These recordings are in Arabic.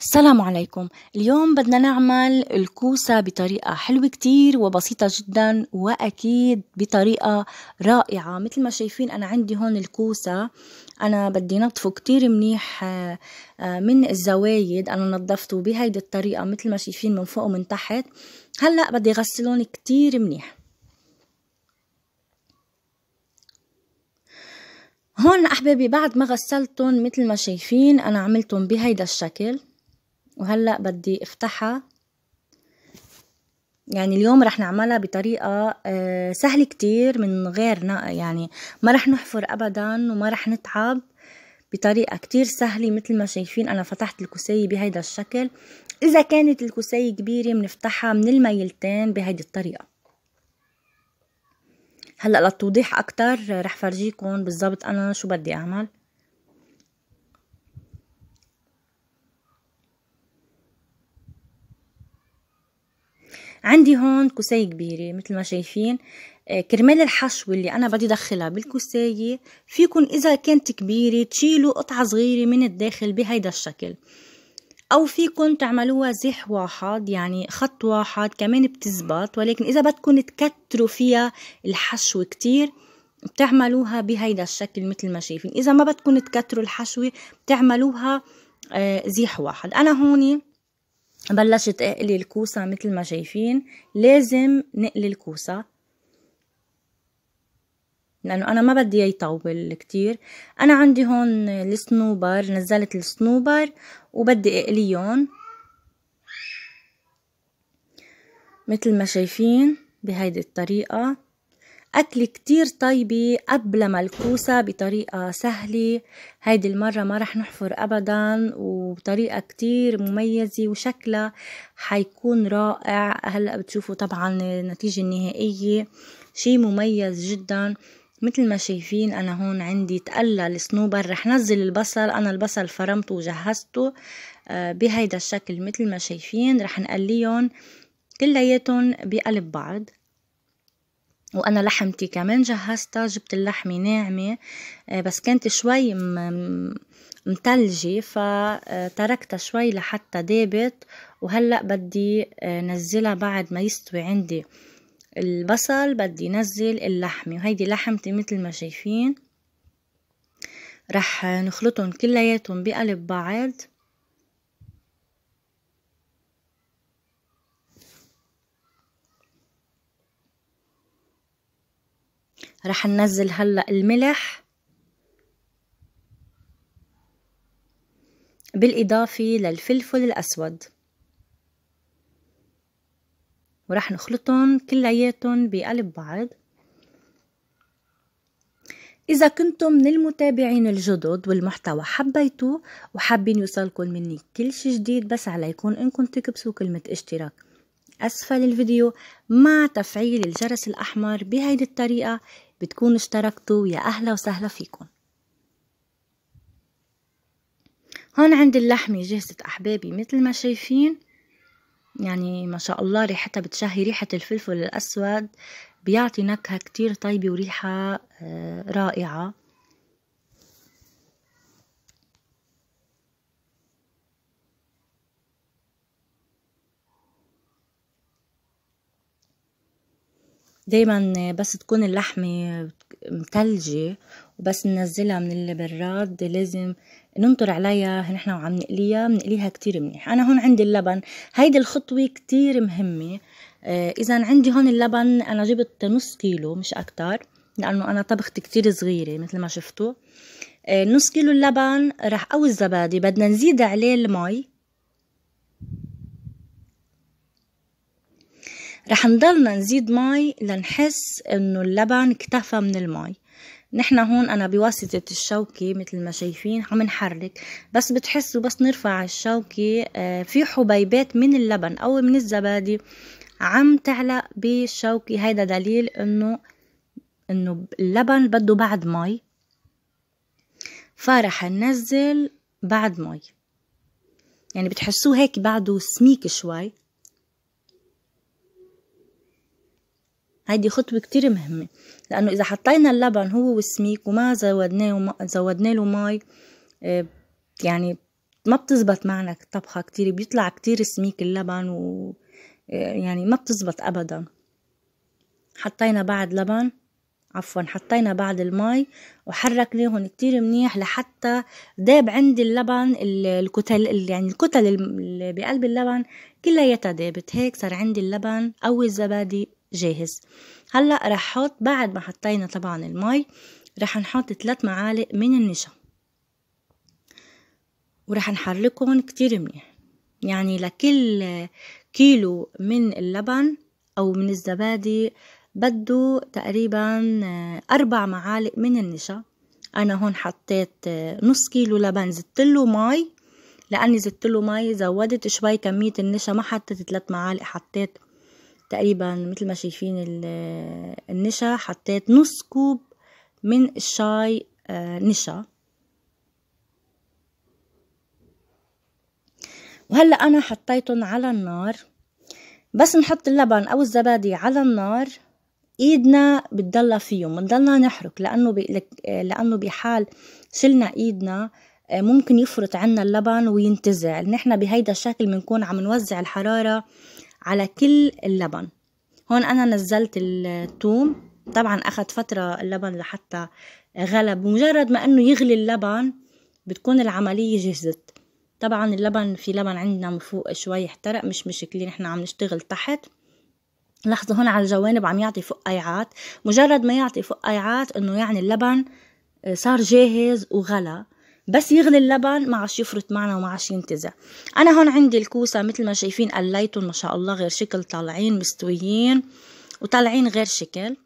السلام عليكم اليوم بدنا نعمل الكوسة بطريقة حلوة كتير وبسيطة جدا وأكيد بطريقة رائعة مثل ما شايفين أنا عندي هون الكوسة أنا بدي نظفه كتير منيح آه، آه، من الزوايد أنا نظفته بهيدي الطريقة مثل ما شايفين من فوق ومن تحت هلأ بدي غسلهم كتير منيح هون أحبابي بعد ما غسلتهم مثل ما شايفين أنا عملتهم بهيدا الشكل وهلأ بدي افتحها يعني اليوم رح نعملها بطريقة آه، سهلة كتير من غير يعني ما رح نحفر أبدا وما رح نتعب بطريقة كتير سهلة مثل ما شايفين أنا فتحت الكوسية بهيدا الشكل إذا كانت الكوسية كبيرة بنفتحها من الميلتين بهيدي الطريقة هلأ للتوضيح أكتر رح فرجيكم بالضبط أنا شو بدي أعمل عندي هون كوساية كبيرة مثل ما شايفين آه، كرمال الحشوة اللي أنا بدي أدخلها بالكوساية فيكن إذا كانت كبيرة تشيلوا قطعة صغيرة من الداخل بهيدا الشكل أو فيكن تعملوها زح واحد يعني خط واحد كمان بتزبط ولكن إذا بدكن تكتروا فيها الحشوة كتير بتعملوها بهيدا الشكل مثل ما شايفين إذا ما بدكن تكتروا الحشوة بتعملوها آه، زيح واحد أنا هوني بلشت اقلي الكوسة مثل ما شايفين لازم نقلي الكوسة لانه انا ما بدي اياه يطول كتير انا عندي هون الصنوبر نزلت الصنوبر وبدي اقليهم مثل ما شايفين بهيدي الطريقة أكلة كتير طيبة قبل ملكوسة بطريقة سهلة هيدي المرة ما رح نحفر أبدا وبطريقة كتير مميزة وشكلها حيكون رائع هلأ بتشوفوا طبعا النتيجة النهائية شي مميز جدا مثل ما شايفين انا هون عندي تقلى الصنوبر رح نزل البصل انا البصل فرمته وجهزته آه، بهيدا الشكل مثل ما شايفين رح نقليهم كلياتهم بقلب بعض وانا لحمتي كمان جهزتها جبت اللحمة ناعمة آه، بس كانت شوي متلجة فتركتها شوي لحتى دابت وهلأ بدي آه، نزلها بعد ما يستوي عندي البصل بدي نزل اللحمة وهيدي لحمتي مثل ما شايفين رح نخلطهم كلياتهم بقلب بعض رح ننزل هلأ الملح بالإضافة للفلفل الأسود ورح نخلطهم كلياتهم بقلب بعض إذا كنتم من المتابعين الجدد والمحتوى حبيتوه وحابين يوصلكم مني كل شي جديد بس عليكم إنكم تكبسوا كلمة اشتراك أسفل الفيديو مع تفعيل الجرس الأحمر بهيدي الطريقة بتكونوا اشتركتوا يا أهلا وسهلا فيكم هون عندي اللحمة جهزت أحبابي مثل ما شايفين يعني ما شاء الله ريحتها بتشهي ريحة الفلفل الأسود بيعطي نكهة كتير طيبة وريحة آه، رائعة دايما بس تكون اللحمة متلجة وبس ننزلها من البراد لازم ننطر عليها نحن وعم نقليها بنقليها كتير منيح انا هون عندي اللبن هيدي الخطوة كتير مهمة آه، اذا عندي هون اللبن انا جبت نص كيلو مش اكتر لانه انا طبختي كتير صغيرة مثل ما شفتوا آه، نص كيلو اللبن رح او الزبادي بدنا نزيد عليه المي رح نضلنا نزيد مي لنحس انه اللبن اكتفى من المي نحن هون انا بواسطة الشوكة مثل ما شايفين عم نحرك بس بتحسوا بس نرفع الشوكة آه، في حبيبات من اللبن او من الزبادي عم تعلق بالشوكة هيدا دليل انه انه اللبن بده بعد مي فرح ننزل بعد مي يعني بتحسوه هيك بعده سميك شوي هيدي خطوة كتير مهمة لأنه إذا حطينا اللبن هو والسميك وما زودناه زودنا له مي آه، يعني ما بتزبط معنا الطبخة كتير بيطلع كتير سميك اللبن و آه، يعني ما بتزبط أبدا حطينا بعد لبن عفوا حطينا بعد المي وحركناهم كتير منيح لحتى داب عندي اللبن الكتل يعني الكتل اللي بقلب اللبن كلها دابت هيك صار عندي اللبن أو الزبادي جاهز هلا رح حط بعد ما حطينا طبعا المي رح نحط ثلاث معالق من النشا ورح نحركهم كتير منيح يعني لكل كيلو من اللبن او من الزبادي بده تقريبا اربع معالق من النشا انا هون حطيت نص كيلو لبن زدت له مي لاني زدت له مي زودت شوي كميه النشا ما حطيت ثلاث معالق حطيت تقريبا مثل ما شايفين النشا حطيت نص كوب من الشاي آه، نشا وهلا انا حطيتهم على النار بس نحط اللبن او الزبادي على النار ايدنا بتضلها فيهم بنضلنا نحرك لانه بي... لانه بحال شلنا ايدنا آه، ممكن يفرط عنا اللبن وينتزع نحن بهيدا الشكل بنكون عم نوزع الحراره على كل اللبن هون أنا نزلت الثوم طبعا أخذ فترة اللبن لحتى غلب مجرد ما أنه يغلي اللبن بتكون العملية جهزت طبعا اللبن في لبن عندنا من فوق شوي احترق مش مشكلة نحن عم نشتغل تحت لاحظوا هون على الجوانب عم يعطي فقيعات مجرد ما يعطي فقيعات انه يعني اللبن آه، صار جاهز وغلى بس يغلي اللبن ما عادش يفرط معنا وما عادش ينتزع انا هون عندي الكوسه مثل ما شايفين قليتهم ما شاء الله غير شكل طالعين مستويين وطالعين غير شكل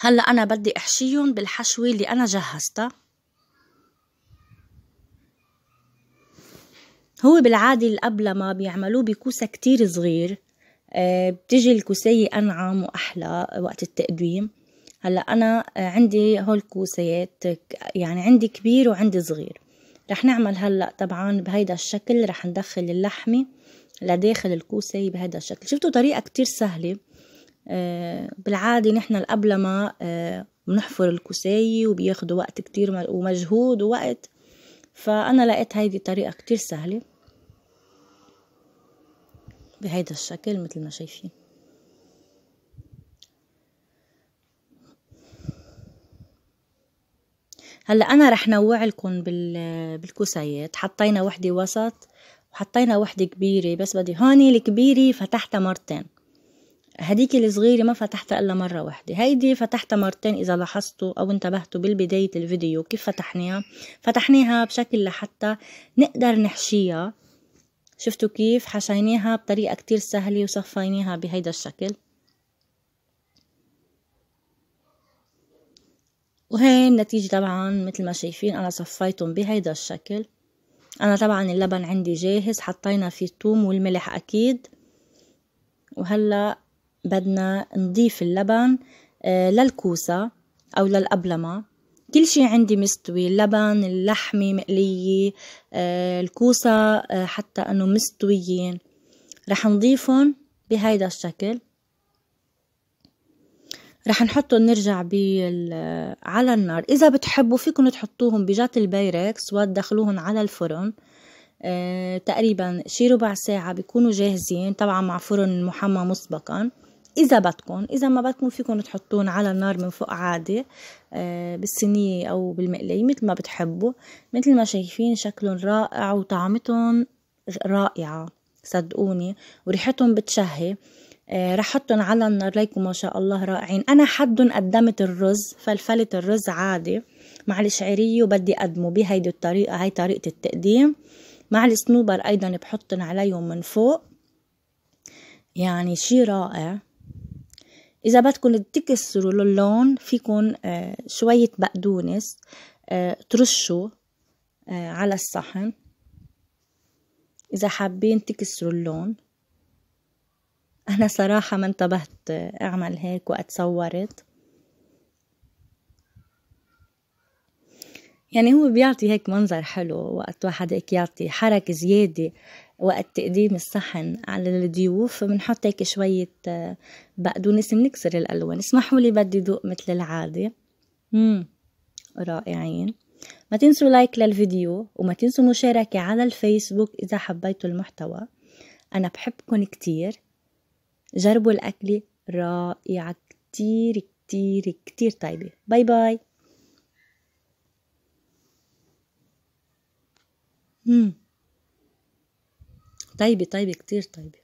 هلا انا بدي احشيهم بالحشوه اللي انا جهزتها هو بالعادي الاب لما بيعملوه بكوسه كتير صغير آه، بتجي الكوسية أنعم وأحلى وقت التقديم هلا انا عندي هول كوسيات يعني عندي كبير وعندي صغير رح نعمل هلا طبعا بهيدا الشكل رح ندخل اللحمه لداخل الكوسي بهذا الشكل شفتوا طريقه كتير سهله آه، بالعادة نحن قبل ما بنحفر آه، الكوسي وبياخذوا وقت كتير ومجهود ووقت فأنا لقيت هيدي طريقة كتير سهلة بهيدا الشكل مثل ما شايفين هلا انا رح نوع لكم بالكوسايات حطينا وحده وسط وحطينا وحده كبيره بس بدي هون الكبيره فتحتها مرتين هديك الصغيره ما فتحتها الا مره واحده هيدي فتحتها مرتين اذا لاحظتوا او انتبهتوا بالبدايه الفيديو كيف فتحناها فتحناها بشكل لحتى نقدر نحشيها شفتوا كيف حشيناها بطريقه كتير سهله وصفيناها بهيدا الشكل وهي النتيجة طبعا مثل ما شايفين أنا صفيتهم بهيدا الشكل أنا طبعا اللبن عندي جاهز حطينا فيه التوم والملح أكيد وهلأ بدنا نضيف اللبن آه، للكوسة أو للأبلمة كل شي عندي مستوي اللبن اللحمة مقلية آه، الكوسة آه، حتى أنه مستويين رح نضيفهم بهيدا الشكل رح نحطه نرجع بال على النار اذا بتحبوا فيكم تحطوهم بجات البيركس وتدخلوهم على الفرن آه، تقريبا شي ربع ساعة بيكونوا جاهزين طبعا مع فرن محمى مسبقا إذا بدكم إذا ما بدكم فيكم تحطون على النار من فوق عادي آه، بالصينية أو بالمقلاية مثل ما بتحبوا مثل ما شايفين شكلهم رائع وطعمتهم رائعة صدقوني وريحتهم بتشهي آه، رح حطهم على النار ليكم ما شاء الله رائعين انا حد قدمت الرز فلفلت الرز عادي مع الشعيرية وبدي اقدمه بهيدي الطريقة هاي طريقة التقديم مع الصنوبر ايضا بحطن عليهم من فوق يعني شي رائع اذا بدكم تكسروا اللون فيكم آه، شوية بقدونس آه، ترشوا على الصحن اذا حابين تكسروا اللون أنا صراحة ما انتبهت أعمل هيك وقت صورت يعني هو بيعطي هيك منظر حلو وقت واحد هيك يعطي حركة زيادة وقت تقديم الصحن على الضيوف بنحط هيك شوية آه، بقدونس بنكسر الألوان اسمحوا لي بدي ذوق مثل العادة مم. رائعين ما تنسوا لايك للفيديو وما تنسوا مشاركة على الفيسبوك إذا حبيتوا المحتوى أنا بحبكن كتير جربوا الأكلة رائعة كتير كتير كتير طيبة باي باي مم. طيبة طيبة كتير طيبة